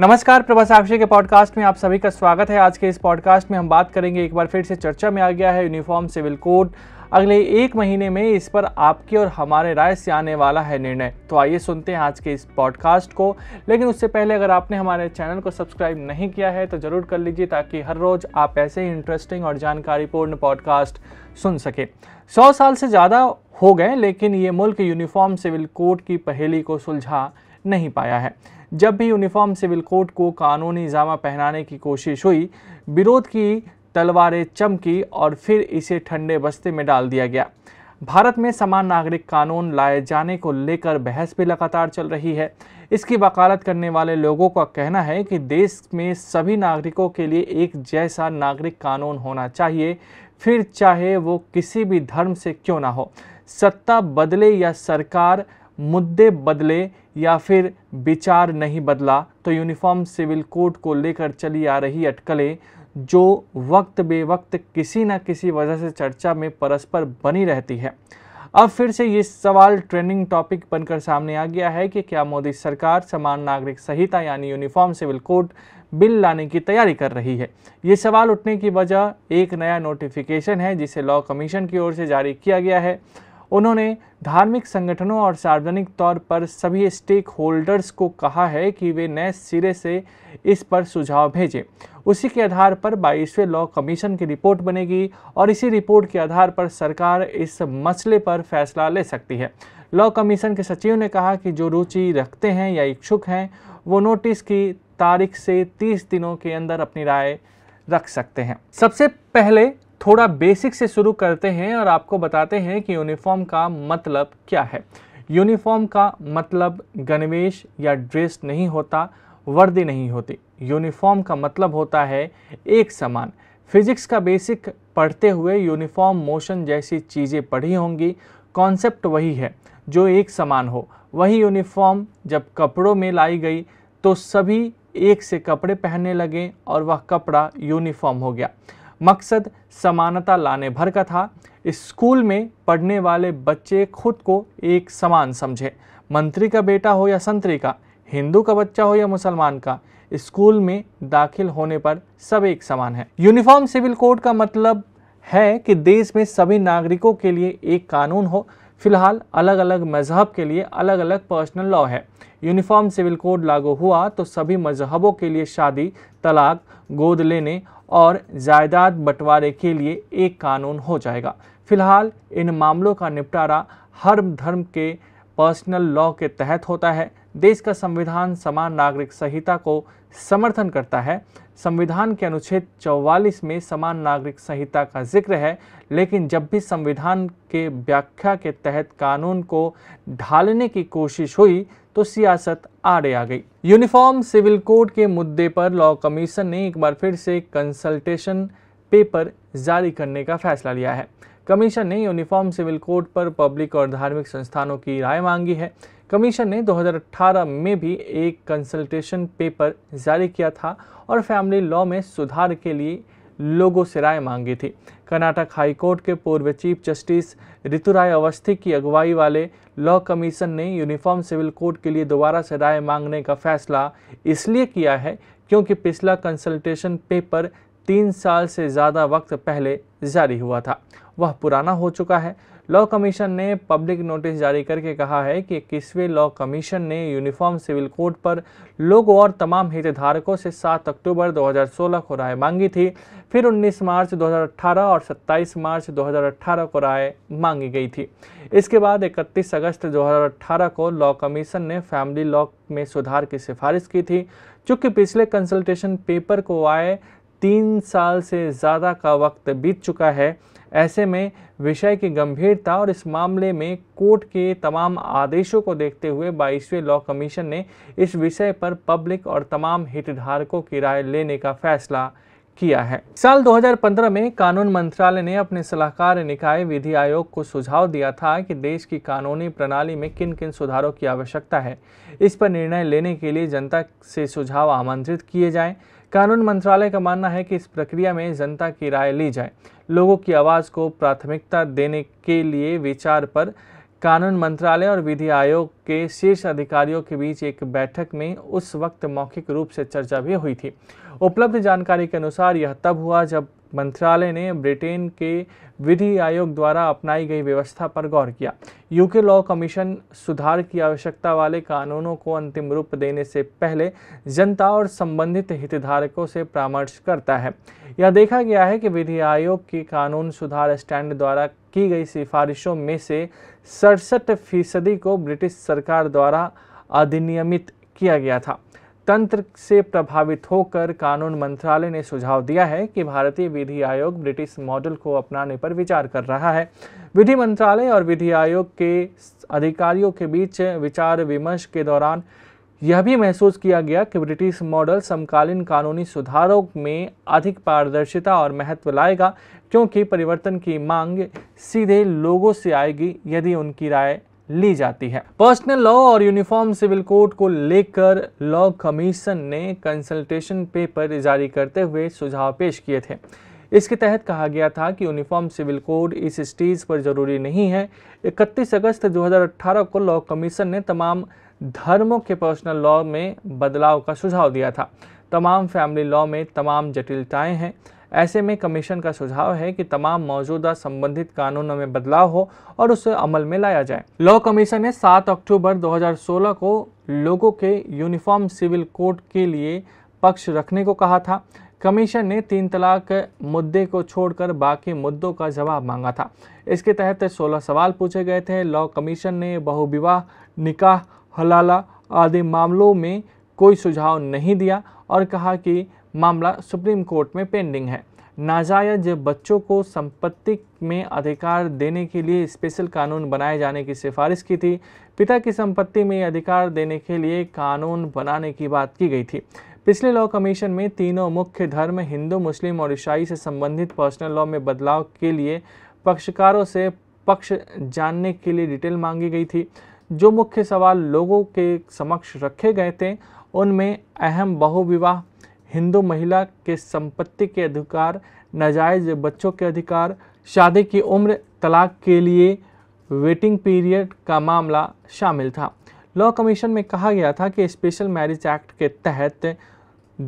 नमस्कार प्रभासाक्षी के पॉडकास्ट में आप सभी का स्वागत है आज के इस पॉडकास्ट में हम बात करेंगे एक बार फिर से चर्चा में आ गया है यूनिफॉर्म सिविल कोड अगले एक महीने में इस पर आपके और हमारे राय से आने वाला है निर्णय तो आइए सुनते हैं आज के इस पॉडकास्ट को लेकिन उससे पहले अगर आपने हमारे चैनल को सब्सक्राइब नहीं किया है तो ज़रूर कर लीजिए ताकि हर रोज़ आप ऐसे ही इंटरेस्टिंग और जानकारीपूर्ण पॉडकास्ट सुन सकें सौ साल से ज़्यादा हो गए लेकिन ये मुल्क यूनिफॉर्म सिविल कोड की पहेली को सुलझा नहीं पाया है जब भी यूनिफॉर्म सिविल कोड को कानूनी जामा पहनाने की कोशिश हुई विरोध की तलवारें चमकी और फिर इसे ठंडे बस्ते में डाल दिया गया भारत में समान नागरिक कानून लाए जाने को लेकर बहस भी लगातार चल रही है इसकी वकालत करने वाले लोगों का कहना है कि देश में सभी नागरिकों के लिए एक जैसा नागरिक कानून होना चाहिए फिर चाहे वो किसी भी धर्म से क्यों ना हो सत्ता बदले या सरकार मुद्दे बदले या फिर विचार नहीं बदला तो यूनिफॉर्म सिविल कोड को लेकर चली आ रही अटकलें जो वक्त बेवक्त किसी न किसी वजह से चर्चा में परस्पर बनी रहती है अब फिर से ये सवाल ट्रेंडिंग टॉपिक बनकर सामने आ गया है कि क्या मोदी सरकार समान नागरिक संहिता यानी यूनिफॉर्म सिविल कोड बिल लाने की तैयारी कर रही है ये सवाल उठने की वजह एक नया नोटिफिकेशन है जिसे लॉ कमीशन की ओर से जारी किया गया है उन्होंने धार्मिक संगठनों और सार्वजनिक तौर पर सभी स्टेक होल्डर्स को कहा है कि वे नए सिरे से इस पर सुझाव भेजें उसी के आधार पर बाईसवें लॉ कमीशन की रिपोर्ट बनेगी और इसी रिपोर्ट के आधार पर सरकार इस मसले पर फैसला ले सकती है लॉ कमीशन के सचिव ने कहा कि जो रुचि रखते हैं या इच्छुक हैं वो नोटिस की तारीख से 30 दिनों के अंदर अपनी राय रख सकते हैं सबसे पहले थोड़ा बेसिक से शुरू करते हैं और आपको बताते हैं कि यूनिफॉर्म का मतलब क्या है यूनिफॉर्म का मतलब गणवेश या ड्रेस नहीं होता वर्दी नहीं होती यूनिफॉर्म का मतलब होता है एक समान फिजिक्स का बेसिक पढ़ते हुए यूनिफॉर्म मोशन जैसी चीज़ें पढ़ी होंगी कॉन्सेप्ट वही है जो एक समान हो वही यूनिफॉर्म जब कपड़ों में लाई गई तो सभी एक से कपड़े पहनने लगे और वह कपड़ा यूनिफॉर्म हो गया मकसद समानता लाने भर का था स्कूल में पढ़ने वाले बच्चे खुद को एक समान समझे मंत्री का बेटा हो या संतरी का हिंदू का बच्चा हो या मुसलमान का स्कूल में दाखिल होने पर सब एक समान है यूनिफॉर्म सिविल कोड का मतलब है कि देश में सभी नागरिकों के लिए एक कानून हो फिलहाल अलग अलग मजहब के लिए अलग अलग पर्सनल लॉ है यूनिफॉर्म सिविल कोड लागू हुआ तो सभी मजहबों के लिए शादी तलाक गोद लेने और जायदाद बंटवारे के लिए एक कानून हो जाएगा फिलहाल इन मामलों का निपटारा हर धर्म के पर्सनल लॉ के तहत होता है देश का संविधान समान नागरिक संहिता को समर्थन करता है संविधान के अनुच्छेद 44 में समान नागरिक संहिता का जिक्र है लेकिन जब भी संविधान के व्याख्या के तहत कानून को ढालने की कोशिश हुई तो सियासत आड़े आ गई यूनिफॉर्म सिविल कोड के मुद्दे पर लॉ कमीशन ने एक बार फिर से कंसल्टेशन पेपर जारी करने का फैसला लिया है कमीशन ने यूनिफॉर्म सिविल कोड पर पब्लिक और धार्मिक संस्थानों की राय मांगी है कमीशन ने 2018 में भी एक कंसल्टेशन पेपर जारी किया था और फैमिली लॉ में सुधार के लिए लोगों से राय मांगी थी कर्नाटक हाईकोर्ट के पूर्व चीफ जस्टिस ऋतुराय अवस्थी की अगुवाई वाले लॉ कमीशन ने यूनिफॉर्म सिविल कोड के लिए दोबारा से राय मांगने का फैसला इसलिए किया है क्योंकि पिछला कंसल्टेशन पेपर तीन साल से ज़्यादा वक्त पहले जारी हुआ था वह पुराना हो चुका है लॉ कमीशन ने पब्लिक नोटिस जारी करके कहा है कि इक्कीसवें लॉ कमीशन ने यूनिफॉर्म सिविल कोड पर लोगों और तमाम हितधारकों से 7 अक्टूबर 2016 को राय मांगी थी फिर 19 मार्च 2018 और 27 मार्च 2018 को राय मांगी गई थी इसके बाद 31 अगस्त 2018 को लॉ कमीशन ने फैमिली लॉ में सुधार की सिफारिश की थी चूँकि पिछले कंसल्टेशन पेपर को आए तीन साल से ज़्यादा का वक्त बीत चुका है ऐसे में विषय की गंभीरता और इस मामले में कोर्ट के तमाम आदेशों को देखते हुए बाईसवें लॉ कमीशन ने इस विषय पर पब्लिक और तमाम हितधारकों की राय लेने का फैसला किया है साल 2015 में कानून मंत्रालय ने अपने सलाहकार निकाय विधि आयोग को सुझाव दिया था कि देश की कानूनी प्रणाली में किन किन सुधारों की आवश्यकता है इस पर निर्णय लेने के लिए जनता से सुझाव आमंत्रित किए जाएं कानून मंत्रालय का मानना है कि इस प्रक्रिया में जनता की राय ली जाए लोगों की आवाज़ को प्राथमिकता देने के लिए विचार पर कानून मंत्रालय और विधि आयोग के शीर्ष अधिकारियों के बीच एक बैठक में उस वक्त मौखिक रूप से चर्चा भी हुई थी उपलब्ध जानकारी के अनुसार यह तब हुआ जब मंत्रालय ने ब्रिटेन के विधि आयोग द्वारा अपनाई गई व्यवस्था पर गौर किया यूके लॉ कमीशन सुधार की आवश्यकता वाले कानूनों को अंतिम रूप देने से पहले जनता और संबंधित हितधारकों से परामर्श करता है यह देखा गया है कि विधि आयोग के कानून सुधार स्टैंड द्वारा की गई सिफारिशों में से सड़सठ फीसदी को ब्रिटिश सरकार द्वारा अधिनियमित किया गया था तंत्र से प्रभावित होकर कानून मंत्रालय ने सुझाव दिया है कि भारतीय विधि आयोग ब्रिटिश मॉडल को अपनाने पर विचार कर रहा है विधि मंत्रालय और विधि आयोग के अधिकारियों के बीच विचार विमर्श के दौरान यह भी महसूस किया गया कि ब्रिटिश मॉडल समकालीन कानूनी सुधारों में अधिक पारदर्शिता और महत्व लाएगा क्योंकि परिवर्तन की मांग सीधे लोगों से आएगी यदि उनकी राय ली जाती है पर्सनल लॉ और यूनिफॉर्म सिविल कोड को लेकर लॉ कमीशन ने कंसल्टेशन पेपर जारी करते हुए सुझाव पेश किए थे इसके तहत कहा गया था कि यूनिफॉर्म सिविल कोड इस स्टेज पर जरूरी नहीं है 31 अगस्त 2018 को लॉ कमीशन ने तमाम धर्मों के पर्सनल लॉ में बदलाव का सुझाव दिया था तमाम फैमिली लॉ में तमाम जटिलताएं हैं ऐसे में कमीशन का सुझाव है कि तमाम मौजूदा संबंधित कानूनों में बदलाव हो और उसे अमल में लाया जाए लॉ कमीशन ने 7 अक्टूबर 2016 को लोगों के यूनिफॉर्म सिविल कोड के लिए पक्ष रखने को कहा था कमीशन ने तीन तलाक मुद्दे को छोड़कर बाकी मुद्दों का जवाब मांगा था इसके तहत 16 सवाल पूछे गए थे लॉ कमीशन ने बहुविवाह निकाह हलाला आदि मामलों में कोई सुझाव नहीं दिया और कहा कि मामला सुप्रीम कोर्ट में पेंडिंग है नाजायज बच्चों को संपत्ति में अधिकार देने के लिए स्पेशल कानून बनाए जाने की सिफारिश की थी पिता की संपत्ति में अधिकार देने के लिए कानून बनाने की बात की गई थी पिछले लॉ कमीशन में तीनों मुख्य धर्म हिंदू मुस्लिम और ईसाई से संबंधित पर्सनल लॉ में बदलाव के लिए पक्षकारों से पक्ष जानने के लिए डिटेल मांगी गई थी जो मुख्य सवाल लोगों के समक्ष रखे गए थे उनमें अहम बहुविवाह हिंदू महिला के संपत्ति के अधिकार नाजायज बच्चों के अधिकार शादी की उम्र तलाक के लिए वेटिंग पीरियड का मामला शामिल था लॉ कमीशन में कहा गया था कि स्पेशल मैरिज एक्ट के तहत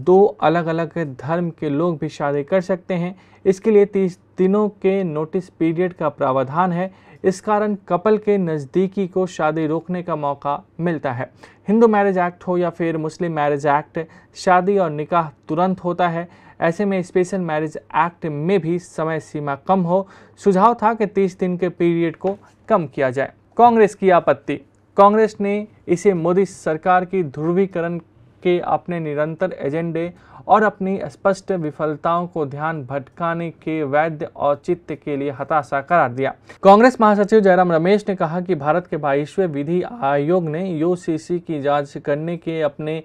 दो अलग अलग धर्म के लोग भी शादी कर सकते हैं इसके लिए तीस दिनों के नोटिस पीरियड का प्रावधान है इस कारण कपल के नज़दीकी को शादी रोकने का मौका मिलता है हिंदू मैरिज एक्ट हो या फिर मुस्लिम मैरिज एक्ट शादी और निकाह तुरंत होता है ऐसे में स्पेशल मैरिज एक्ट में भी समय सीमा कम हो सुझाव था कि तीस दिन के पीरियड को कम किया जाए कांग्रेस की आपत्ति कांग्रेस ने इसे मोदी सरकार की ध्रुवीकरण के अपने निरंतर एजेंडे और अपनी स्पष्ट विफलताओं को ध्यान भटकाने के वैध औचित्य के लिए हताशा करार दिया कांग्रेस महासचिव जयराम रमेश ने कहा कि भारत के बाईसवें विधि आयोग ने यूसीसी की जांच करने के अपने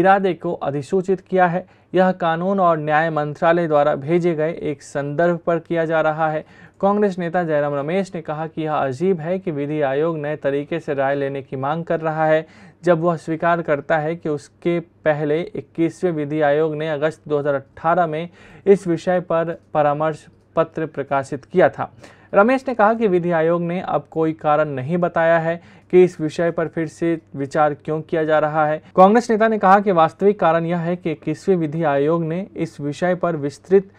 इरादे को अधिसूचित किया है यह कानून और न्याय मंत्रालय द्वारा भेजे गए एक संदर्भ पर किया जा रहा है कांग्रेस नेता जयराम रमेश ने कहा कि यह अजीब है कि विधि आयोग नए तरीके से राय लेने की मांग कर रहा है जब वह स्वीकार करता है कि उसके पहले 21वें विधि आयोग ने अगस्त 2018 में इस विषय पर परामर्श पत्र प्रकाशित किया था रमेश ने कहा कि विधि आयोग ने अब कोई कारण नहीं बताया है कि इस विषय पर फिर से विचार क्यों किया जा रहा है कांग्रेस नेता ने कहा कि वास्तविक कारण यह है कि इक्कीसवें विधि आयोग ने इस विषय पर विस्तृत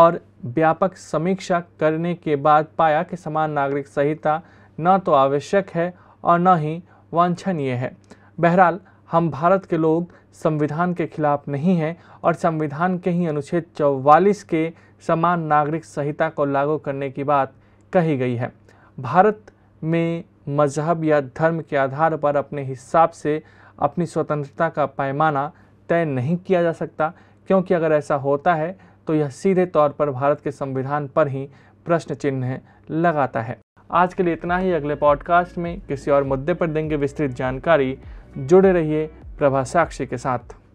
और व्यापक समीक्षा करने के बाद पाया कि समान नागरिक संहिता न तो आवश्यक है और न ही वांछनीय है बहरहाल हम भारत के लोग संविधान के खिलाफ नहीं हैं और संविधान के ही अनुच्छेद 44 के समान नागरिक संहिता को लागू करने की बात कही गई है भारत में मजहब या धर्म के आधार पर अपने हिसाब से अपनी स्वतंत्रता का पैमाना तय नहीं किया जा सकता क्योंकि अगर ऐसा होता है तो यह सीधे तौर पर भारत के संविधान पर ही प्रश्न चिन्ह लगाता है आज के लिए इतना ही अगले पॉडकास्ट में किसी और मुद्दे पर देंगे विस्तृत जानकारी जुड़े रहिए प्रभा साक्षी के साथ